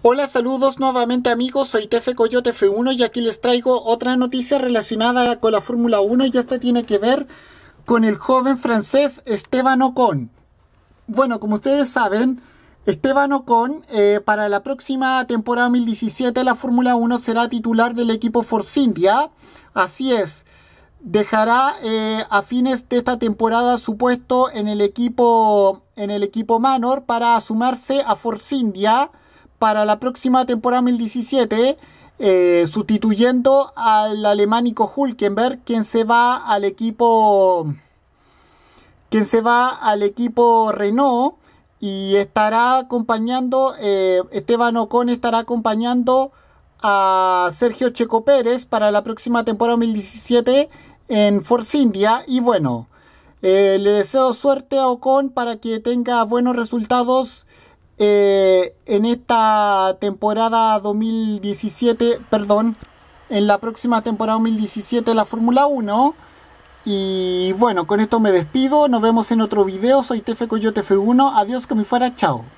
Hola, saludos nuevamente amigos, soy Tefe Coyote F1 y aquí les traigo otra noticia relacionada con la Fórmula 1 y esta tiene que ver con el joven francés Esteban Ocon. Bueno, como ustedes saben, Esteban Ocon eh, para la próxima temporada 2017 la Fórmula 1 será titular del equipo Force India, así es. Dejará eh, a fines de esta temporada su puesto en el equipo en el equipo Manor para sumarse a Force India para la próxima temporada 2017, eh, sustituyendo al alemánico Hulkenberg, quien se va al equipo quien se va al equipo Renault y estará acompañando, eh, Esteban Ocon estará acompañando a Sergio Checo Pérez para la próxima temporada 2017 en Force India y bueno, eh, le deseo suerte a Ocon para que tenga buenos resultados eh, en esta temporada 2017, perdón, en la próxima temporada 2017 la Fórmula 1. Y bueno, con esto me despido. Nos vemos en otro video. Soy Tefe Coyote F1. Adiós, que me fuera. Chao.